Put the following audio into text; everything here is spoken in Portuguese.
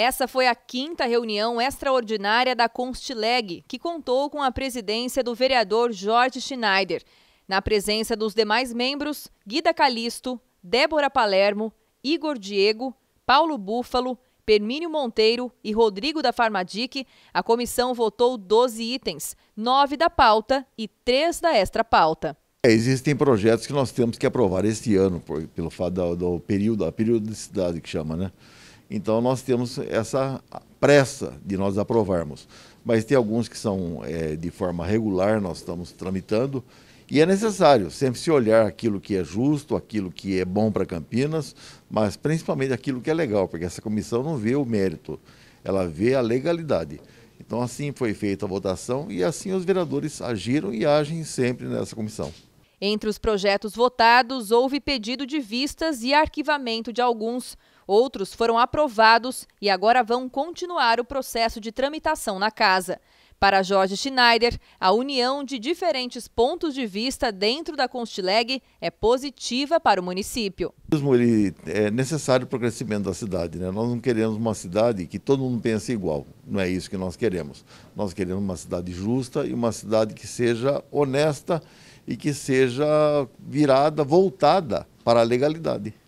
Essa foi a quinta reunião extraordinária da Constileg, que contou com a presidência do vereador Jorge Schneider. Na presença dos demais membros, Guida Calisto, Débora Palermo, Igor Diego, Paulo Búfalo, Permínio Monteiro e Rodrigo da Farmadic, a comissão votou 12 itens, 9 da pauta e 3 da extra pauta. É, existem projetos que nós temos que aprovar este ano, por, pelo fato do, do período, a periodicidade que chama, né? Então nós temos essa pressa de nós aprovarmos. Mas tem alguns que são é, de forma regular, nós estamos tramitando. E é necessário sempre se olhar aquilo que é justo, aquilo que é bom para Campinas, mas principalmente aquilo que é legal, porque essa comissão não vê o mérito, ela vê a legalidade. Então assim foi feita a votação e assim os vereadores agiram e agem sempre nessa comissão. Entre os projetos votados, houve pedido de vistas e arquivamento de alguns. Outros foram aprovados e agora vão continuar o processo de tramitação na casa. Para Jorge Schneider, a união de diferentes pontos de vista dentro da Constileg é positiva para o município. Ele é necessário para o crescimento da cidade. Né? Nós não queremos uma cidade que todo mundo pense igual. Não é isso que nós queremos. Nós queremos uma cidade justa e uma cidade que seja honesta e que seja virada, voltada para a legalidade.